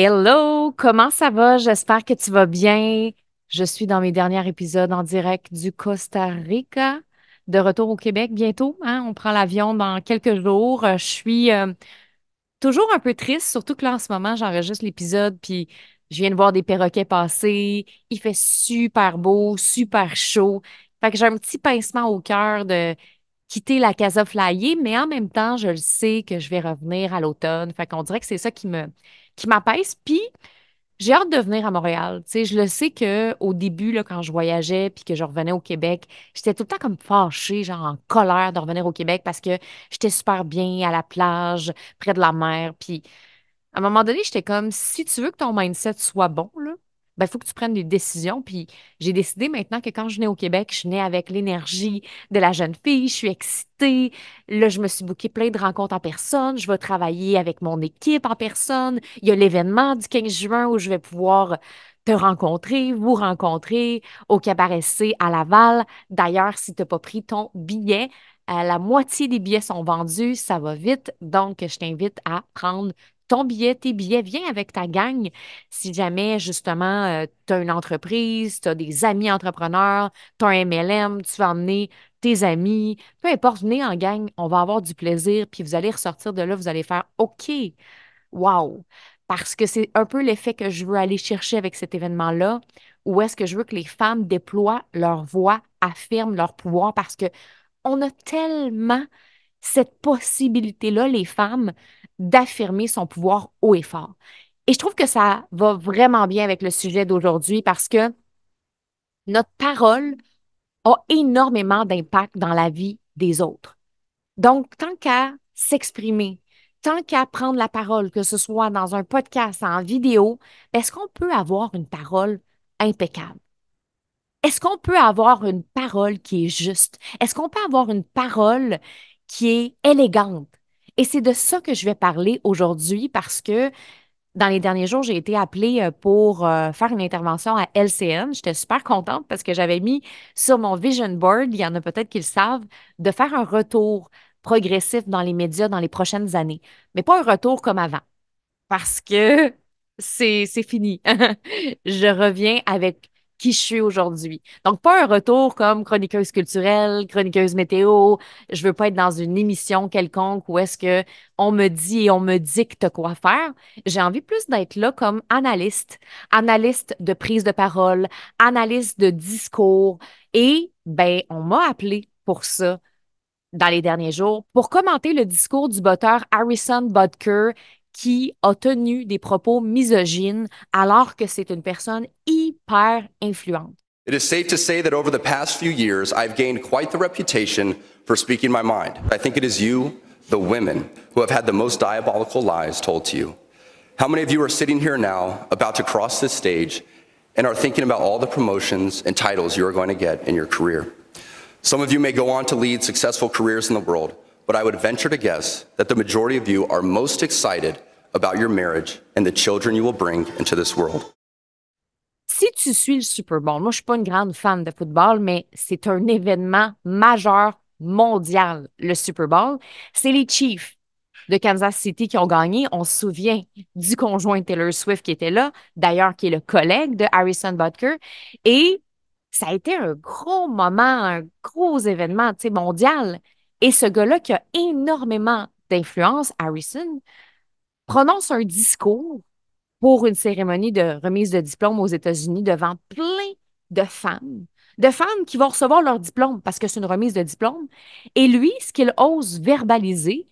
Hello, comment ça va? J'espère que tu vas bien. Je suis dans mes derniers épisodes en direct du Costa Rica, de retour au Québec bientôt. Hein? On prend l'avion dans quelques jours. Euh, je suis euh, toujours un peu triste, surtout que là, en ce moment, j'enregistre l'épisode, puis je viens de voir des perroquets passer. Il fait super beau, super chaud. Fait que j'ai un petit pincement au cœur de quitter la Casa Flyer, mais en même temps, je le sais que je vais revenir à l'automne. Fait qu'on dirait que c'est ça qui me qui m'apaise. Puis j'ai hâte de venir à Montréal. Tu je le sais que au début, là, quand je voyageais puis que je revenais au Québec, j'étais tout le temps comme fâchée, genre en colère de revenir au Québec parce que j'étais super bien à la plage, près de la mer. Puis à un moment donné, j'étais comme si tu veux que ton mindset soit bon, là, ben, faut que tu prennes des décisions. Puis j'ai décidé maintenant que quand je venais au Québec, je venais avec l'énergie de la jeune fille, je suis excitée. Là, je me suis bouquée plein de rencontres en personne. Je vais travailler avec mon équipe en personne. Il y a l'événement du 15 juin où je vais pouvoir te rencontrer, vous rencontrer au Cabaret C à Laval. D'ailleurs, si tu n'as pas pris ton billet, euh, la moitié des billets sont vendus, ça va vite. Donc, je t'invite à prendre ton billet, tes billets, viens avec ta gang. Si jamais, justement, euh, tu as une entreprise, tu as des amis entrepreneurs, tu as un MLM, tu vas emmener tes amis, peu importe, venez en gang, on va avoir du plaisir, puis vous allez ressortir de là, vous allez faire OK, wow! Parce que c'est un peu l'effet que je veux aller chercher avec cet événement-là, où est-ce que je veux que les femmes déploient leur voix, affirment leur pouvoir, parce que on a tellement cette possibilité-là, les femmes, d'affirmer son pouvoir haut et fort. Et je trouve que ça va vraiment bien avec le sujet d'aujourd'hui parce que notre parole a énormément d'impact dans la vie des autres. Donc, tant qu'à s'exprimer, tant qu'à prendre la parole, que ce soit dans un podcast, en vidéo, est-ce qu'on peut avoir une parole impeccable? Est-ce qu'on peut avoir une parole qui est juste? Est-ce qu'on peut avoir une parole qui est élégante? Et c'est de ça que je vais parler aujourd'hui parce que dans les derniers jours, j'ai été appelée euh, pour euh, faire une intervention à LCN. J'étais super contente parce que j'avais mis sur mon vision board, il y en a peut-être qui le savent, de faire un retour progressif dans les médias dans les prochaines années, mais pas un retour comme avant parce que c'est fini. je reviens avec qui je suis aujourd'hui. Donc, pas un retour comme chroniqueuse culturelle, chroniqueuse météo. Je veux pas être dans une émission quelconque où est-ce que on me dit et on me dicte quoi faire. J'ai envie plus d'être là comme analyste, analyste de prise de parole, analyste de discours. Et, ben, on m'a appelé pour ça dans les derniers jours pour commenter le discours du botteur Harrison Bodker qui a tenu des propos misogynes alors que c'est une personne hyper influente. It is safe to say that over the past few years, I've gained quite the reputation for speaking my mind. I think it is you, the women, who have had the most diabolical lies told to you. How many of you are sitting here now, about to cross this stage, and are thinking about all the promotions and titles you are going to get in your career? Some of you may go on to lead successful careers in the world, but I would venture to guess that the majority of you are most excited about your marriage and the children you will bring into this world. Si tu suis le Super Bowl, moi je suis pas une grande fan de football, mais c'est un événement majeur mondial, le Super Bowl. C'est les Chiefs de Kansas City qui ont gagné. On se souvient du conjoint Taylor Swift qui était là, d'ailleurs qui est le collègue de Harrison Butker. Et ça a été un gros moment, un gros événement mondial. Et ce gars-là qui a énormément d'influence, Harrison, prononce un discours pour une cérémonie de remise de diplôme aux États-Unis devant plein de femmes, de femmes qui vont recevoir leur diplôme parce que c'est une remise de diplôme. Et lui, ce qu'il ose verbaliser,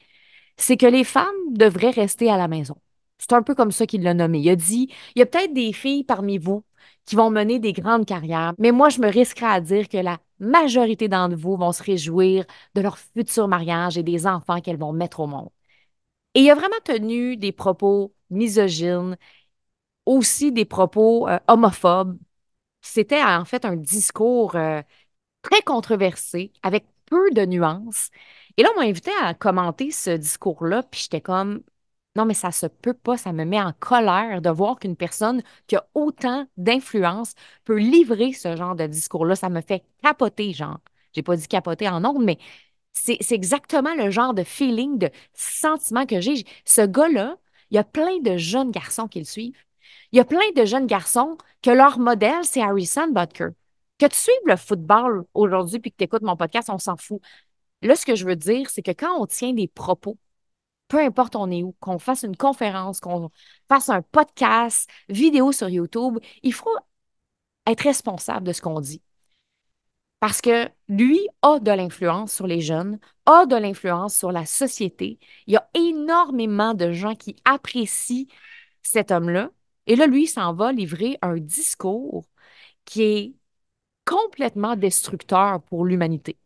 c'est que les femmes devraient rester à la maison. C'est un peu comme ça qu'il l'a nommé. Il a dit, il y a peut-être des filles parmi vous qui vont mener des grandes carrières, mais moi, je me risquerais à dire que la majorité d'entre vous vont se réjouir de leur futur mariage et des enfants qu'elles vont mettre au monde. Et il a vraiment tenu des propos misogynes, aussi des propos euh, homophobes. C'était en fait un discours euh, très controversé, avec peu de nuances. Et là, on m'a invité à commenter ce discours-là, puis j'étais comme, non, mais ça se peut pas, ça me met en colère de voir qu'une personne qui a autant d'influence peut livrer ce genre de discours-là. Ça me fait capoter, genre. J'ai pas dit capoter en nombre, mais c'est exactement le genre de feeling, de sentiment que j'ai. Ce gars-là, il y a plein de jeunes garçons qui le suivent. Il y a plein de jeunes garçons que leur modèle, c'est Harrison Butker. Que tu suives le football aujourd'hui puis que tu écoutes mon podcast, on s'en fout. Là, ce que je veux dire, c'est que quand on tient des propos, peu importe on est où, qu'on fasse une conférence, qu'on fasse un podcast, vidéo sur YouTube, il faut être responsable de ce qu'on dit parce que lui a de l'influence sur les jeunes, a de l'influence sur la société. Il y a énormément de gens qui apprécient cet homme-là. Et là, lui, s'en va livrer un discours qui est complètement destructeur pour l'humanité.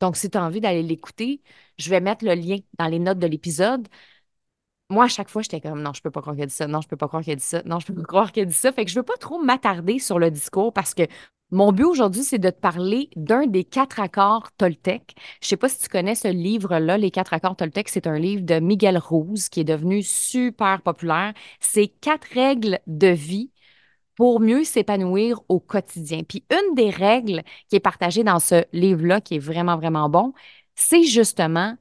Donc, si tu as envie d'aller l'écouter, je vais mettre le lien dans les notes de l'épisode. Moi, à chaque fois, j'étais comme non, je ne peux pas croire qu'il a dit ça, non, je peux pas croire qu'il a dit ça, non, je peux pas croire qu'il a dit ça. Fait que je veux pas trop m'attarder sur le discours parce que mon but aujourd'hui, c'est de te parler d'un des quatre accords Toltec. Je ne sais pas si tu connais ce livre-là, Les quatre accords Toltec. C'est un livre de Miguel Rose qui est devenu super populaire. C'est quatre règles de vie pour mieux s'épanouir au quotidien. Puis une des règles qui est partagée dans ce livre-là, qui est vraiment, vraiment bon, c'est justement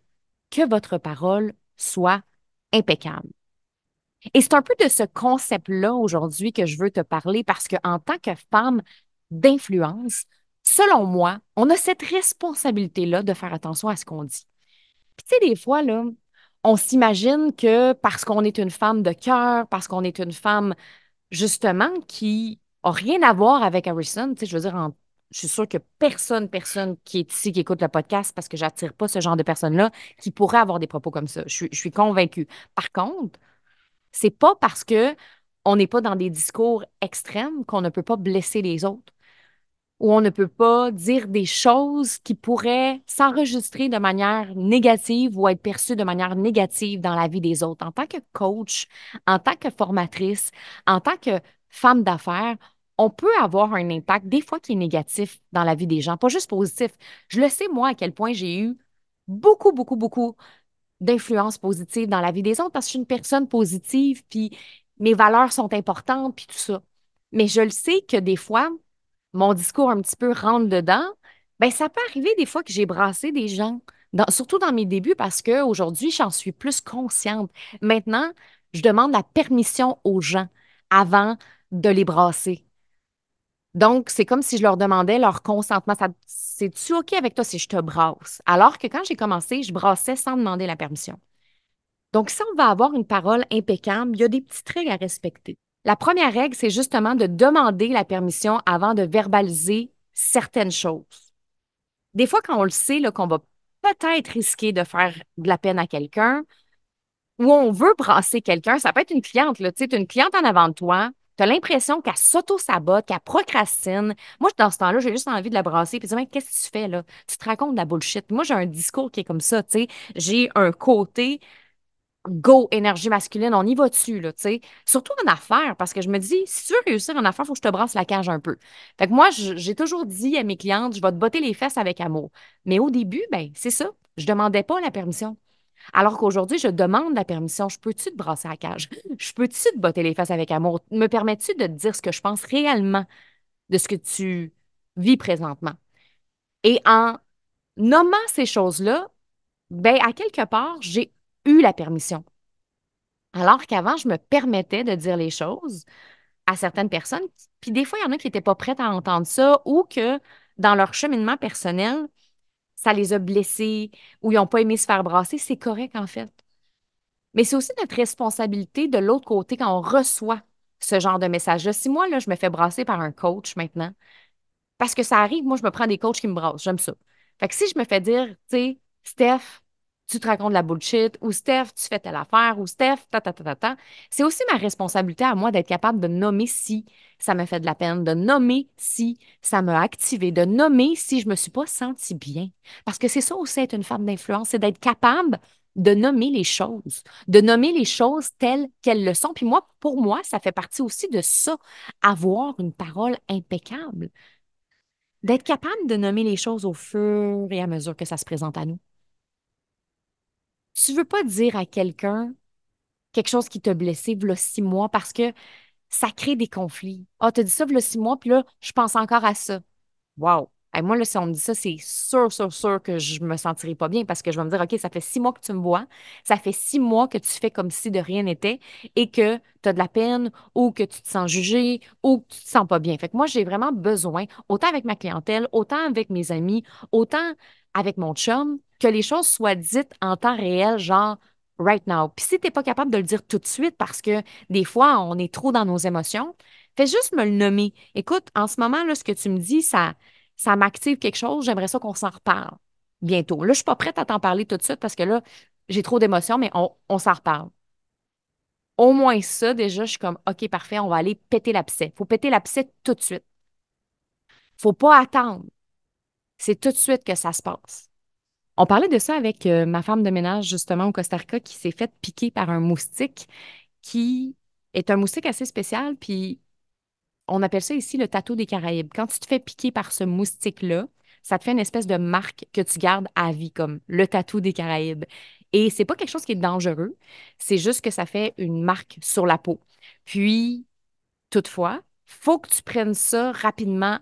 que votre parole soit impeccable. Et c'est un peu de ce concept-là aujourd'hui que je veux te parler parce qu'en tant que femme, d'influence, selon moi, on a cette responsabilité-là de faire attention à ce qu'on dit. Puis tu sais, des fois, là, on s'imagine que parce qu'on est une femme de cœur, parce qu'on est une femme justement qui n'a rien à voir avec Harrison, tu sais, je veux dire, je suis sûre que personne, personne qui est ici, qui écoute le podcast, parce que j'attire pas ce genre de personnes-là, qui pourrait avoir des propos comme ça. Je, suis convaincue. Par contre, c'est pas parce que on n'est pas dans des discours extrêmes qu'on ne peut pas blesser les autres où on ne peut pas dire des choses qui pourraient s'enregistrer de manière négative ou être perçues de manière négative dans la vie des autres. En tant que coach, en tant que formatrice, en tant que femme d'affaires, on peut avoir un impact des fois qui est négatif dans la vie des gens, pas juste positif. Je le sais, moi, à quel point j'ai eu beaucoup, beaucoup, beaucoup d'influence positive dans la vie des autres parce que je suis une personne positive, puis mes valeurs sont importantes, puis tout ça. Mais je le sais que des fois, mon discours un petit peu rentre dedans, ben ça peut arriver des fois que j'ai brassé des gens, surtout dans mes débuts, parce qu'aujourd'hui, j'en suis plus consciente. Maintenant, je demande la permission aux gens avant de les brasser. Donc, c'est comme si je leur demandais leur consentement. C'est-tu OK avec toi si je te brasse? Alors que quand j'ai commencé, je brassais sans demander la permission. Donc, si on va avoir une parole impeccable, il y a des petits traits à respecter. La première règle, c'est justement de demander la permission avant de verbaliser certaines choses. Des fois, quand on le sait, qu'on va peut-être risquer de faire de la peine à quelqu'un ou on veut brasser quelqu'un, ça peut être une cliente, tu sais, une cliente en avant de toi, tu as l'impression qu'elle s'auto-sabote, qu'elle procrastine. Moi, dans ce temps-là, j'ai juste envie de la brasser puis de dire Qu'est-ce que tu fais là Tu te racontes de la bullshit. Moi, j'ai un discours qui est comme ça, tu sais. J'ai un côté go, énergie masculine, on y va dessus, là, tu sais. Surtout en affaires, parce que je me dis, si tu veux réussir en affaires, il faut que je te brasse la cage un peu. Fait que moi, j'ai toujours dit à mes clientes, je vais te botter les fesses avec amour. Mais au début, ben, c'est ça. Je demandais pas la permission. Alors qu'aujourd'hui, je demande la permission. Je peux-tu te brasser la cage? Je peux-tu te botter les fesses avec amour? Me permets-tu de te dire ce que je pense réellement de ce que tu vis présentement? Et en nommant ces choses-là, ben, à quelque part, j'ai eu la permission. Alors qu'avant, je me permettais de dire les choses à certaines personnes, puis des fois, il y en a qui n'étaient pas prêtes à entendre ça ou que dans leur cheminement personnel, ça les a blessés ou ils n'ont pas aimé se faire brasser. C'est correct, en fait. Mais c'est aussi notre responsabilité de l'autre côté quand on reçoit ce genre de message Si moi, là, je me fais brasser par un coach maintenant, parce que ça arrive, moi, je me prends des coachs qui me brassent, j'aime ça. Fait que si je me fais dire, tu sais, Steph, tu te racontes de la bullshit, ou Steph, tu fais telle affaire, ou Steph, ta ta ta ta ta. C'est aussi ma responsabilité à moi d'être capable de nommer si ça me fait de la peine, de nommer si ça m'a activé, de nommer si je ne me suis pas sentie bien. Parce que c'est ça aussi être une femme d'influence, c'est d'être capable de nommer les choses, de nommer les choses telles qu'elles le sont. Puis moi, pour moi, ça fait partie aussi de ça, avoir une parole impeccable, d'être capable de nommer les choses au fur et à mesure que ça se présente à nous tu veux pas dire à quelqu'un quelque chose qui t'a blessé, voilà six mois, parce que ça crée des conflits. Ah, t'as dit ça, v'là six mois, puis là, je pense encore à ça. Wow! et moi, là, si on me dit ça, c'est sûr, sûr, sûr que je me sentirai pas bien parce que je vais me dire, OK, ça fait six mois que tu me vois, ça fait six mois que tu fais comme si de rien n'était et que tu as de la peine ou que tu te sens jugé ou que tu te sens pas bien. Fait que moi, j'ai vraiment besoin, autant avec ma clientèle, autant avec mes amis, autant avec mon chum, que les choses soient dites en temps réel, genre right now. Puis si tu n'es pas capable de le dire tout de suite parce que des fois, on est trop dans nos émotions, fais juste me le nommer. Écoute, en ce moment, là, ce que tu me dis, ça, ça m'active quelque chose, j'aimerais ça qu'on s'en reparle bientôt. Là, je ne suis pas prête à t'en parler tout de suite parce que là, j'ai trop d'émotions, mais on, s'en reparle. Au moins ça, déjà, je suis comme, OK, parfait, on va aller péter l'abcès. Il faut péter l'abcès tout de suite. faut pas attendre. C'est tout de suite que ça se passe. On parlait de ça avec euh, ma femme de ménage, justement, au Costa Rica, qui s'est faite piquer par un moustique qui est un moustique assez spécial. Puis on appelle ça ici le tatou des Caraïbes. Quand tu te fais piquer par ce moustique-là, ça te fait une espèce de marque que tu gardes à vie, comme le tatou des Caraïbes. Et c'est pas quelque chose qui est dangereux, c'est juste que ça fait une marque sur la peau. Puis, toutefois, faut que tu prennes ça rapidement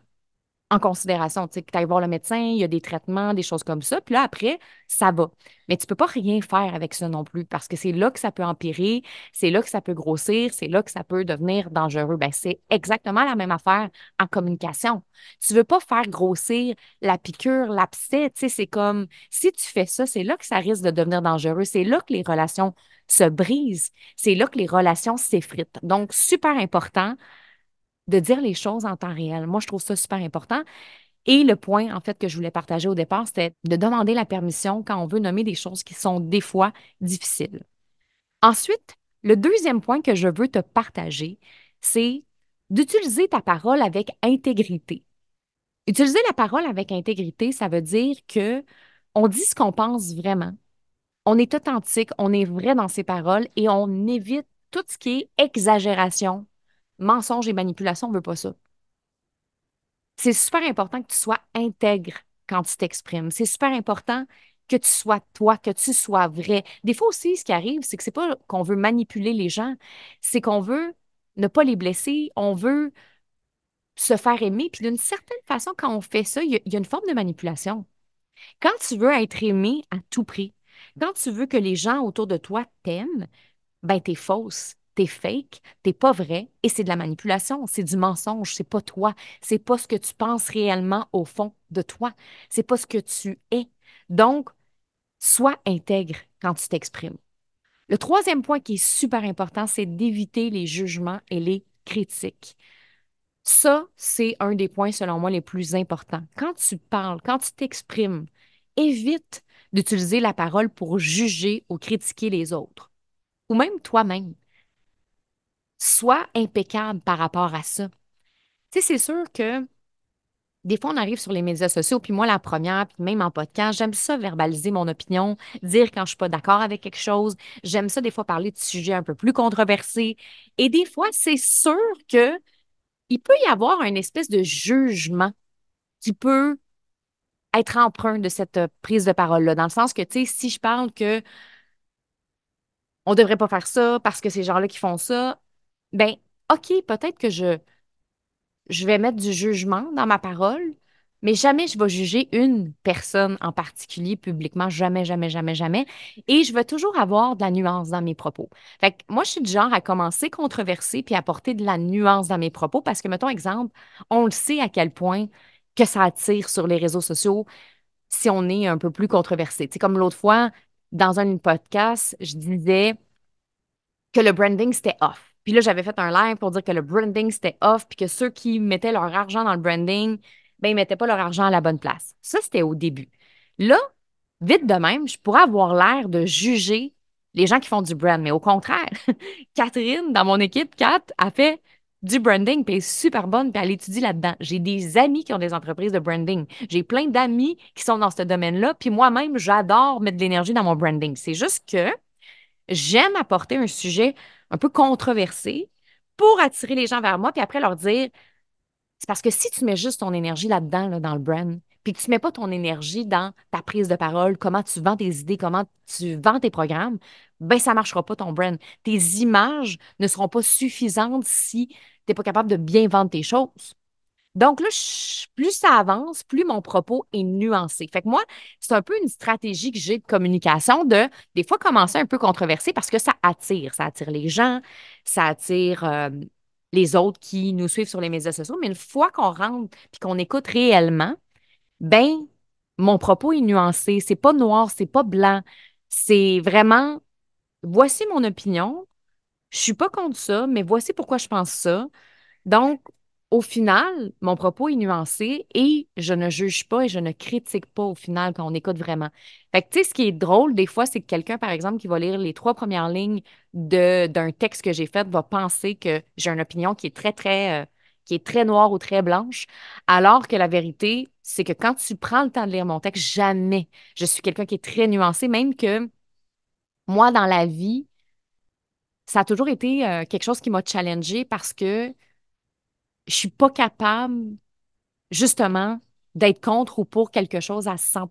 en considération. Tu sais, que tu ailles voir le médecin, il y a des traitements, des choses comme ça. Puis là, après, ça va. Mais tu ne peux pas rien faire avec ça non plus parce que c'est là que ça peut empirer, c'est là que ça peut grossir, c'est là que ça peut devenir dangereux. Ben, c'est exactement la même affaire en communication. Tu ne veux pas faire grossir la piqûre, l'abcès. Tu sais, c'est comme si tu fais ça, c'est là que ça risque de devenir dangereux. C'est là que les relations se brisent. C'est là que les relations s'effritent. Donc, super important de dire les choses en temps réel. Moi, je trouve ça super important. Et le point, en fait, que je voulais partager au départ, c'était de demander la permission quand on veut nommer des choses qui sont des fois difficiles. Ensuite, le deuxième point que je veux te partager, c'est d'utiliser ta parole avec intégrité. Utiliser la parole avec intégrité, ça veut dire que on dit ce qu'on pense vraiment. On est authentique, on est vrai dans ses paroles et on évite tout ce qui est exagération, mensonge et manipulation, on ne veut pas ça. C'est super important que tu sois intègre quand tu t'exprimes. C'est super important que tu sois toi, que tu sois vrai. Des fois aussi, ce qui arrive, c'est que c'est pas qu'on veut manipuler les gens, c'est qu'on veut ne pas les blesser, on veut se faire aimer. Puis d'une certaine façon, quand on fait ça, il y, a une forme de manipulation. Quand tu veux être aimé à tout prix, quand tu veux que les gens autour de toi t'aiment, ben es fausse t'es fake, t'es pas vrai, et c'est de la manipulation, c'est du mensonge, c'est pas toi, c'est pas ce que tu penses réellement au fond de toi, c'est pas ce que tu es. Donc, sois intègre quand tu t'exprimes. Le troisième point qui est super important, c'est d'éviter les jugements et les critiques. Ça, c'est un des points, selon moi, les plus importants. Quand tu parles, quand tu t'exprimes, évite d'utiliser la parole pour juger ou critiquer les autres, ou même toi-même soit impeccable par rapport à ça. Tu sais, c'est sûr que des fois, on arrive sur les médias sociaux, puis moi, la première, puis même en podcast, j'aime ça verbaliser mon opinion, dire quand je ne suis pas d'accord avec quelque chose. J'aime ça, des fois, parler de sujets un peu plus controversés. Et des fois, c'est sûr que il peut y avoir une espèce de jugement qui peut être emprunt de cette euh, prise de parole-là. Dans le sens que, tu sais, si je parle que on devrait pas faire ça parce que ces gens-là qui font ça, ben, OK, peut-être que je, je vais mettre du jugement dans ma parole, mais jamais je vais juger une personne en particulier publiquement, jamais, jamais, jamais, jamais. Et je vais toujours avoir de la nuance dans mes propos. Fait que moi, je suis du genre à commencer controversé puis à apporter de la nuance dans mes propos parce que, mettons exemple, on le sait à quel point que ça attire sur les réseaux sociaux si on est un peu plus controversé. C'est comme l'autre fois, dans un podcast, je disais que le branding, c'était off. Puis là, j'avais fait un live pour dire que le branding, c'était off, puis que ceux qui mettaient leur argent dans le branding, ben, ils ne mettaient pas leur argent à la bonne place. Ça, c'était au début. Là, vite de même, je pourrais avoir l'air de juger les gens qui font du brand. Mais au contraire, Catherine, dans mon équipe, Kat, a fait du branding, puis elle est super bonne, puis elle étudie là-dedans. J'ai des amis qui ont des entreprises de branding. J'ai plein d'amis qui sont dans ce domaine-là, puis moi-même, j'adore mettre de l'énergie dans mon branding. C'est juste que j'aime apporter un sujet un peu controversé, pour attirer les gens vers moi, puis après leur dire c'est parce que si tu mets juste ton énergie là-dedans, dans le brand, puis que tu ne mets pas ton énergie dans ta prise de parole, comment tu vends tes idées, comment tu vends tes programmes, ben ça ne marchera pas ton brand. Tes images ne seront pas suffisantes si tu n'es pas capable de bien vendre tes choses. Donc là, plus ça avance, plus mon propos est nuancé. Fait que moi, c'est un peu une stratégie que j'ai de communication de des fois commencer un peu controversé parce que ça attire. Ça attire les gens, ça attire euh, les autres qui nous suivent sur les médias sociaux. Mais une fois qu'on rentre puis qu'on écoute réellement, ben mon propos est nuancé. C'est pas noir, c'est pas blanc. C'est vraiment voici mon opinion. Je suis pas contre ça, mais voici pourquoi je pense ça. Donc, au final, mon propos est nuancé et je ne juge pas et je ne critique pas au final quand on écoute vraiment. Fait que, tu sais, ce qui est drôle des fois, c'est que quelqu'un, par exemple, qui va lire les trois premières lignes d'un texte que j'ai fait va penser que j'ai une opinion qui est très, très, euh, qui est très noire ou très blanche, alors que la vérité, c'est que quand tu prends le temps de lire mon texte, jamais. Je suis quelqu'un qui est très nuancé, même que moi, dans la vie, ça a toujours été euh, quelque chose qui m'a challengée parce que je suis pas capable, justement, d'être contre ou pour quelque chose à 100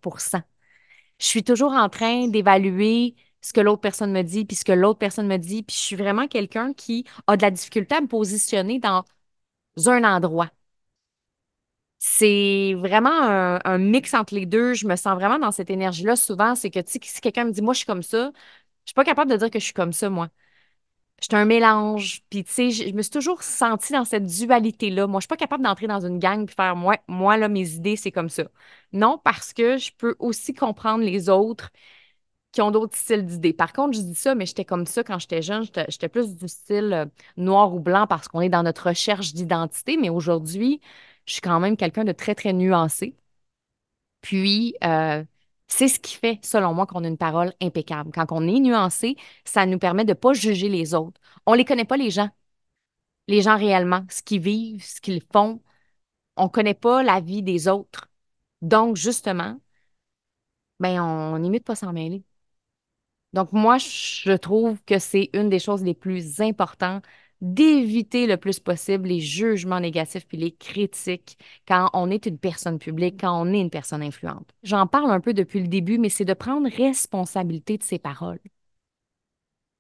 Je suis toujours en train d'évaluer ce que l'autre personne me dit, puis ce que l'autre personne me dit, puis je suis vraiment quelqu'un qui a de la difficulté à me positionner dans un endroit. C'est vraiment un, mix entre les deux. Je me sens vraiment dans cette énergie-là. Souvent, c'est que si quelqu'un me dit, moi, je suis comme ça, je suis pas capable de dire que je suis comme ça, moi. J'étais un mélange. Puis, tu sais, je me suis toujours sentie dans cette dualité-là. Moi, je suis pas capable d'entrer dans une gang puis faire, moi, moi, là, mes idées, c'est comme ça. Non, parce que je peux aussi comprendre les autres qui ont d'autres styles d'idées. Par contre, je dis ça, mais j'étais comme ça quand j'étais jeune. J'étais plus du style euh, noir ou blanc parce qu'on est dans notre recherche d'identité. Mais aujourd'hui, je suis quand même quelqu'un de très, très nuancé. Puis, euh, c'est ce qui fait, selon moi, qu'on a une parole impeccable. Quand on est nuancé, ça nous permet de ne pas juger les autres. On ne les connaît pas, les gens. Les gens réellement, ce qu'ils vivent, ce qu'ils font. On ne connaît pas la vie des autres. Donc, justement, ben, on n'imite pas s'en mêler. Donc, moi, je trouve que c'est une des choses les plus importantes d'éviter le plus possible les jugements négatifs puis les critiques quand on est une personne publique, quand on est une personne influente. J'en parle un peu depuis le début, mais c'est de prendre responsabilité de ses paroles.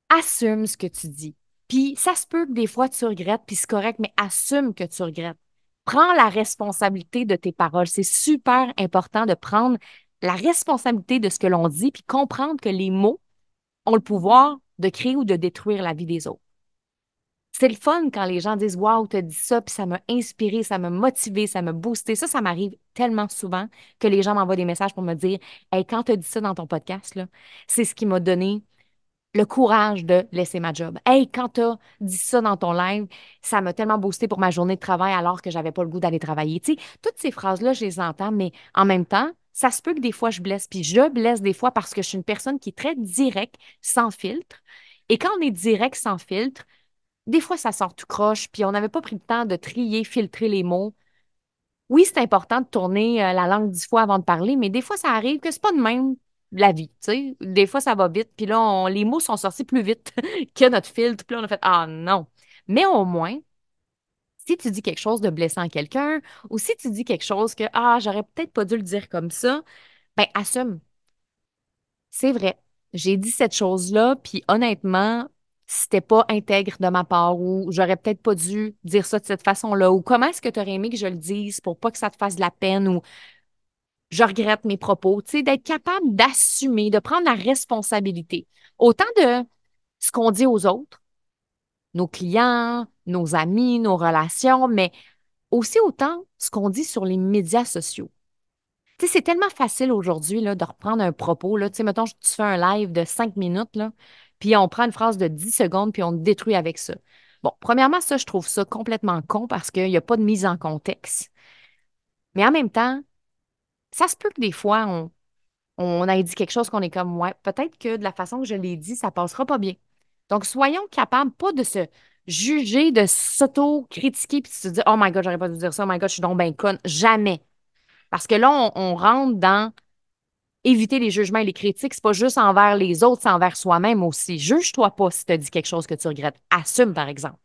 Assume ce que tu dis. Puis ça se peut que des fois tu regrettes, puis c'est correct, mais assume que tu regrettes. Prends la responsabilité de tes paroles. C'est super important de prendre la responsabilité de ce que l'on dit, puis comprendre que les mots ont le pouvoir de créer ou de détruire la vie des autres c'est le fun quand les gens disent Waouh, t'as dit ça, puis ça m'a inspiré, ça m'a motivé, ça m'a boosté. Ça, ça m'arrive tellement souvent que les gens m'envoient des messages pour me dire Hey, quand t'as dit ça dans ton podcast, c'est ce qui m'a donné le courage de laisser ma job. Hey, quand as dit ça dans ton live, ça m'a tellement boosté pour ma journée de travail alors que j'avais pas le goût d'aller travailler. Tu sais, toutes ces phrases-là, je les entends, mais en même temps, ça se peut que des fois je blesse, puis je blesse des fois parce que je suis une personne qui est très directe, sans filtre. Et quand on est direct, sans filtre, des fois, ça sort tout croche, puis on n'avait pas pris le temps de trier, filtrer les mots. Oui, c'est important de tourner euh, la langue dix fois avant de parler, mais des fois, ça arrive que n'est pas de même la vie, Des fois, ça va vite, puis là, les mots sont sortis plus vite que notre filtre, puis là, on a fait « Ah non! » Mais au moins, si tu dis quelque chose de blessant à quelqu'un, ou si tu dis quelque chose que « Ah, j'aurais peut-être pas dû le dire comme ça », ben assume. C'est vrai, j'ai dit cette chose-là, puis honnêtement, c'était pas intègre de ma part ou j'aurais peut-être pas dû dire ça de cette façon-là ou comment est-ce que tu aurais aimé que je le dise pour pas que ça te fasse de la peine ou je regrette mes propos, tu sais, d'être capable d'assumer, de prendre la responsabilité. Autant de ce qu'on dit aux autres, nos clients, nos amis, nos relations, mais aussi autant ce qu'on dit sur les médias sociaux. Tu sais, c'est tellement facile aujourd'hui de reprendre un propos. Là. Tu sais, mettons, tu fais un live de cinq minutes, là, puis on prend une phrase de 10 secondes, puis on détruit avec ça. Bon, premièrement, ça, je trouve ça complètement con parce qu'il n'y a pas de mise en contexte. Mais en même temps, ça se peut que des fois, on, on a dit quelque chose qu'on est comme, ouais, peut-être que de la façon que je l'ai dit, ça passera pas bien. Donc, soyons capables, pas de se juger, de s'auto-critiquer, puis de se dire, oh my God, j'aurais pas dû dire ça, oh my God, je suis donc ben con. » Jamais. Parce que là, on, on rentre dans éviter les jugements et les critiques. C'est pas juste envers les autres, c'est envers soi-même aussi. Juge-toi pas si tu as dit quelque chose que tu regrettes. Assume, par exemple.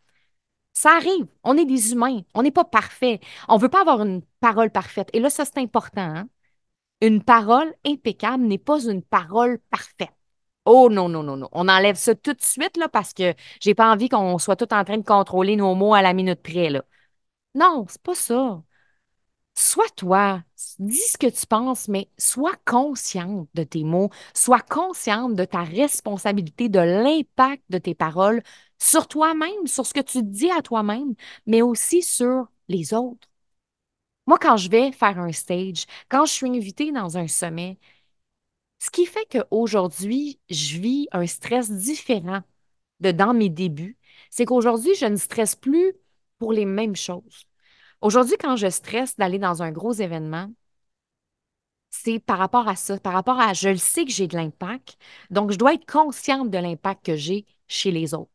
Ça arrive. On est des humains. On n'est pas parfait. On ne veut pas avoir une parole parfaite. Et là, ça, c'est important. Hein. Une parole impeccable n'est pas une parole parfaite. Oh non, non, non, non. On enlève ça tout de suite là, parce que j'ai pas envie qu'on soit tout en train de contrôler nos mots à la minute près. Là. Non, c'est pas ça sois toi, dis ce que tu penses, mais sois consciente de tes mots, sois consciente de ta responsabilité, de l'impact de tes paroles sur toi-même, sur ce que tu dis à toi-même, mais aussi sur les autres. Moi, quand je vais faire un stage, quand je suis invitée dans un sommet, ce qui fait qu'aujourd'hui, je vis un stress différent de dans mes débuts, c'est qu'aujourd'hui, je ne stresse plus pour les mêmes choses. Aujourd'hui, quand je stresse d'aller dans un gros événement, c'est par rapport à ça, par rapport à je le sais que j'ai de l'impact, donc je dois être consciente de l'impact que j'ai chez les autres.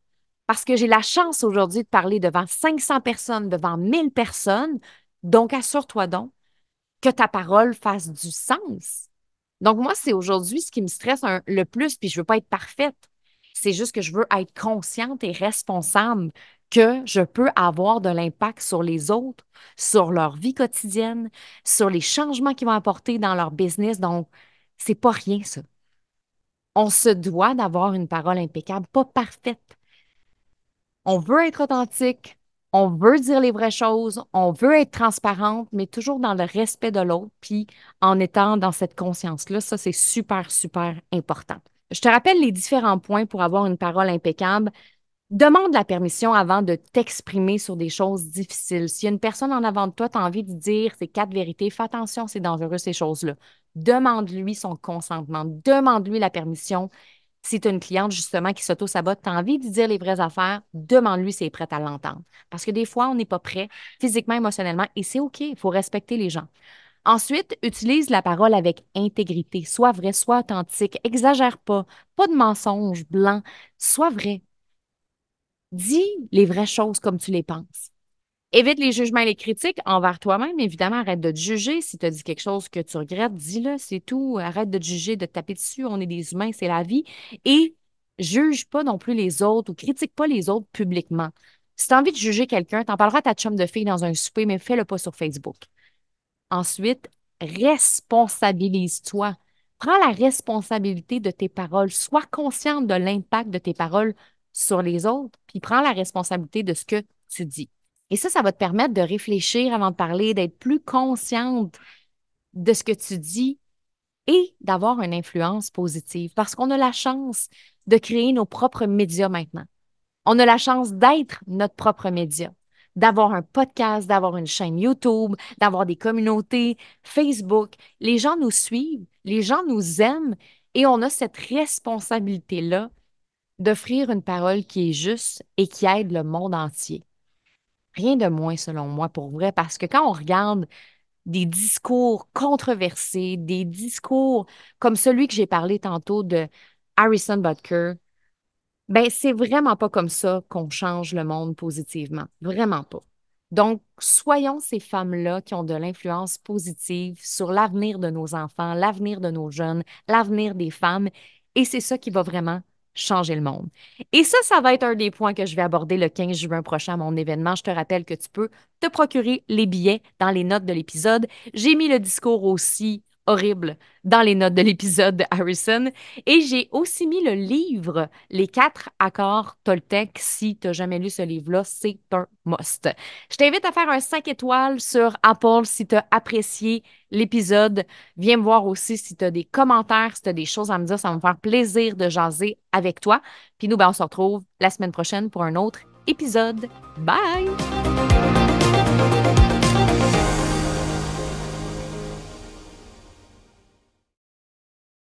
Parce que j'ai la chance aujourd'hui de parler devant 500 personnes, devant 1000 personnes, donc assure-toi donc que ta parole fasse du sens. Donc moi, c'est aujourd'hui ce qui me stresse le plus, puis je ne veux pas être parfaite. C'est juste que je veux être consciente et responsable que je peux avoir de l'impact sur les autres, sur leur vie quotidienne, sur les changements qu'ils vont apporter dans leur business. Donc, c'est pas rien, ça. On se doit d'avoir une parole impeccable, pas parfaite. On veut être authentique, on veut dire les vraies choses, on veut être transparente, mais toujours dans le respect de l'autre, puis en étant dans cette conscience-là, ça, c'est super, super important. Je te rappelle les différents points pour avoir une parole impeccable. Demande la permission avant de t'exprimer sur des choses difficiles. Si y a une personne en avant de toi, tu envie de dire ces quatre vérités, fais attention, c'est dangereux ces choses-là. Demande-lui son consentement, demande-lui la permission. Si tu as une cliente justement qui s'auto-sabote, tu envie de dire les vraies affaires, demande-lui si elle est prête à l'entendre. Parce que des fois, on n'est pas prêt physiquement, émotionnellement, et c'est OK, il faut respecter les gens. Ensuite, utilise la parole avec intégrité. Sois vrai, soit authentique. Exagère pas. Pas de mensonges blancs. Sois vrai. Dis les vraies choses comme tu les penses. Évite les jugements et les critiques envers toi-même. Évidemment, arrête de te juger. Si tu as dit quelque chose que tu regrettes, dis-le, c'est tout. Arrête de te juger, de te taper dessus. On est des humains, c'est la vie. Et juge pas non plus les autres ou critique pas les autres publiquement. Si tu as envie de juger quelqu'un, t'en parleras à ta chum de fille dans un souper, mais fais-le pas sur Facebook. Ensuite, responsabilise-toi. Prends la responsabilité de tes paroles. Sois consciente de l'impact de tes paroles sur les autres, puis prends la responsabilité de ce que tu dis. Et ça, ça va te permettre de réfléchir avant de parler, d'être plus consciente de ce que tu dis et d'avoir une influence positive parce qu'on a la chance de créer nos propres médias maintenant. On a la chance d'être notre propre média, d'avoir un podcast, d'avoir une chaîne YouTube, d'avoir des communautés, Facebook. Les gens nous suivent, les gens nous aiment et on a cette responsabilité-là d'offrir une parole qui est juste et qui aide le monde entier. Rien de moins, selon moi, pour vrai, parce que quand on regarde des discours controversés, des discours comme celui que j'ai parlé tantôt de Harrison Butker, ben c'est vraiment pas comme ça qu'on change le monde positivement, vraiment pas. Donc, soyons ces femmes-là qui ont de l'influence positive sur l'avenir de nos enfants, l'avenir de nos jeunes, l'avenir des femmes, et c'est ça qui va vraiment changer le monde. Et ça, ça va être un des points que je vais aborder le 15 juin prochain à mon événement. Je te rappelle que tu peux te procurer les billets dans les notes de l'épisode. J'ai mis le discours aussi horrible dans les notes de l'épisode de Harrison. Et j'ai aussi mis le livre Les quatre accords Toltec. Si tu n'as jamais lu ce livre-là, c'est un must. Je t'invite à faire un 5 étoiles sur Apple si tu as apprécié l'épisode. Viens me voir aussi si tu as des commentaires, si tu as des choses à me dire. Ça va me faire plaisir de jaser avec toi. Puis nous, ben, on se retrouve la semaine prochaine pour un autre épisode. Bye!